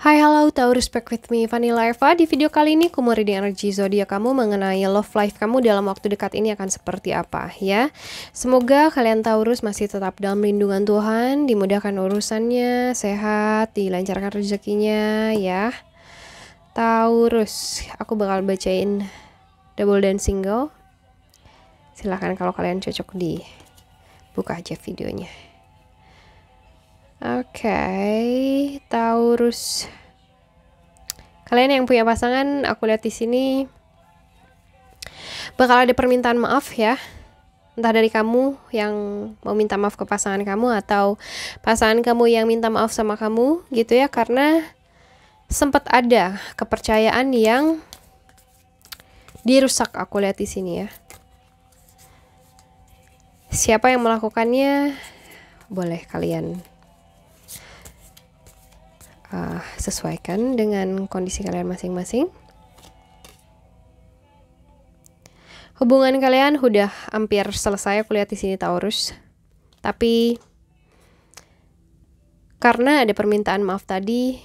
Hai halo Taurus back with me Vanilla Eva Di video kali ini aku mau reading energi zodiak kamu mengenai love life kamu dalam waktu dekat ini akan seperti apa ya Semoga kalian Taurus masih tetap dalam lindungan Tuhan Dimudahkan urusannya, sehat, dilancarkan rezekinya ya Taurus, aku bakal bacain double dan single Silahkan kalau kalian cocok di buka aja videonya okay. Taurus. Kalian yang punya pasangan, aku lihat di sini bakal ada permintaan maaf ya. Entah dari kamu yang mau minta maaf ke pasangan kamu atau pasangan kamu yang minta maaf sama kamu gitu ya karena sempat ada kepercayaan yang dirusak aku lihat di sini ya. Siapa yang melakukannya? Boleh kalian uh, sesuaikan dengan kondisi kalian masing-masing. Hubungan kalian udah hampir selesai, aku lihat di sini Taurus. Tapi karena ada permintaan maaf tadi,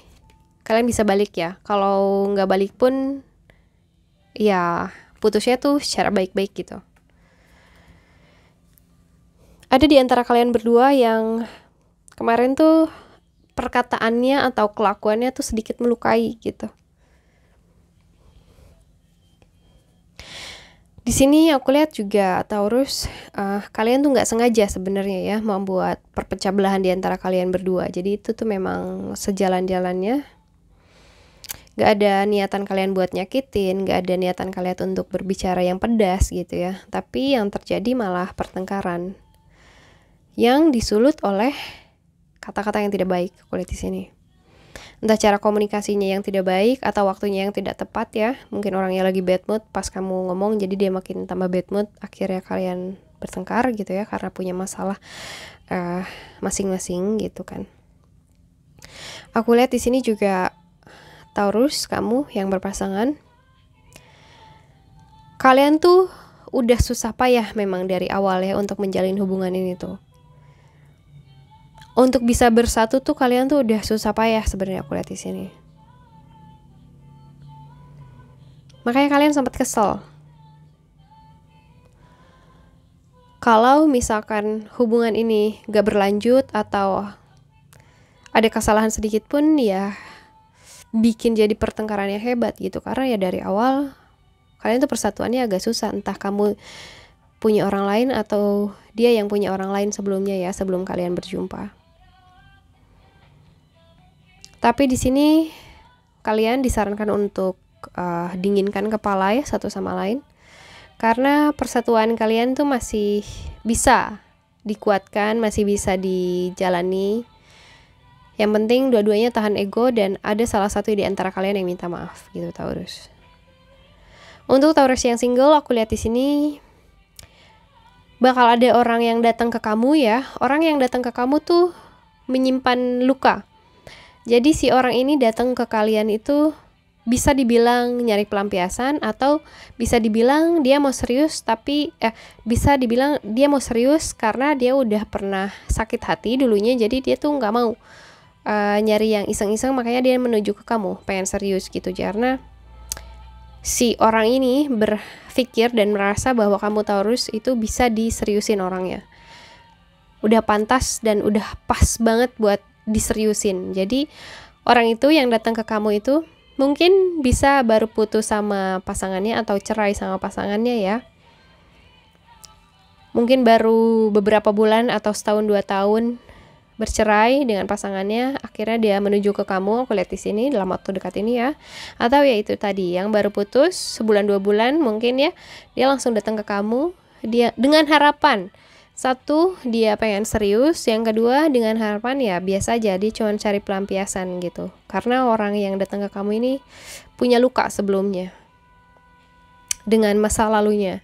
kalian bisa balik ya. Kalau nggak balik pun, ya putusnya tuh secara baik-baik gitu. Ada di antara kalian berdua yang kemarin tuh perkataannya atau kelakuannya tuh sedikit melukai gitu. Di sini aku lihat juga Taurus, uh, kalian tuh nggak sengaja sebenarnya ya membuat perpecah belahan di antara kalian berdua. Jadi itu tuh memang sejalan-jalannya. Gak ada niatan kalian buat nyakitin, gak ada niatan kalian untuk berbicara yang pedas gitu ya. Tapi yang terjadi malah pertengkaran yang disulut oleh kata-kata yang tidak baik aku lihat di sini entah cara komunikasinya yang tidak baik atau waktunya yang tidak tepat ya mungkin orangnya lagi bad mood pas kamu ngomong jadi dia makin tambah bad mood akhirnya kalian bertengkar gitu ya karena punya masalah eh, masing-masing uh, gitu kan aku lihat di sini juga Taurus kamu yang berpasangan kalian tuh udah susah payah memang dari awal ya untuk menjalin hubungan ini tuh untuk bisa bersatu tuh kalian tuh udah susah payah sebenarnya aku lihat di sini. Makanya kalian sempat kesel. Kalau misalkan hubungan ini gak berlanjut atau ada kesalahan sedikit pun ya bikin jadi pertengkaran yang hebat gitu karena ya dari awal kalian tuh persatuannya agak susah entah kamu punya orang lain atau dia yang punya orang lain sebelumnya ya sebelum kalian berjumpa. Tapi di sini kalian disarankan untuk uh, dinginkan kepala ya satu sama lain. Karena persatuan kalian tuh masih bisa dikuatkan, masih bisa dijalani. Yang penting dua-duanya tahan ego dan ada salah satu di antara kalian yang minta maaf gitu Taurus. Untuk Taurus yang single, aku lihat di sini bakal ada orang yang datang ke kamu ya. Orang yang datang ke kamu tuh menyimpan luka. Jadi si orang ini datang ke kalian itu bisa dibilang nyari pelampiasan atau bisa dibilang dia mau serius tapi eh bisa dibilang dia mau serius karena dia udah pernah sakit hati dulunya jadi dia tuh nggak mau uh, nyari yang iseng-iseng makanya dia menuju ke kamu pengen serius gitu karena si orang ini berpikir dan merasa bahwa kamu Taurus itu bisa diseriusin orangnya udah pantas dan udah pas banget buat diseriusin. Jadi orang itu yang datang ke kamu itu mungkin bisa baru putus sama pasangannya atau cerai sama pasangannya ya. Mungkin baru beberapa bulan atau setahun dua tahun bercerai dengan pasangannya, akhirnya dia menuju ke kamu, aku lihat di sini dalam waktu dekat ini ya. Atau ya itu tadi yang baru putus sebulan dua bulan mungkin ya, dia langsung datang ke kamu dia dengan harapan satu, dia pengen serius. Yang kedua, dengan harapan ya biasa jadi cuma cari pelampiasan gitu. Karena orang yang datang ke kamu ini punya luka sebelumnya. Dengan masa lalunya.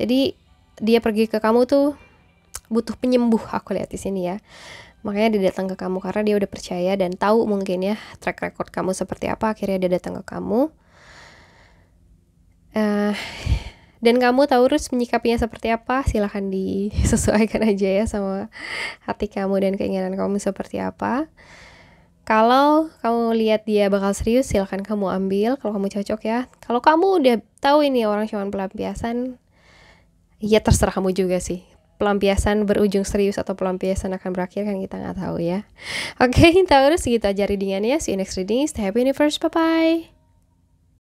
Jadi, dia pergi ke kamu tuh butuh penyembuh, aku lihat di sini ya. Makanya dia datang ke kamu karena dia udah percaya dan tahu mungkin ya track record kamu seperti apa. Akhirnya dia datang ke kamu. Uh, dan kamu Taurus menyikapinya seperti apa? Silahkan disesuaikan aja ya sama hati kamu dan keinginan kamu seperti apa. Kalau kamu lihat dia bakal serius, silahkan kamu ambil. Kalau kamu cocok ya. Kalau kamu udah tahu ini orang cuman pelampiasan, ya terserah kamu juga sih pelampiasan berujung serius atau pelampiasan akan berakhir kan kita nggak tahu ya. Oke, okay, Taurus gitu aja readingannya. See you next reading. Stay happy universe. Bye-bye.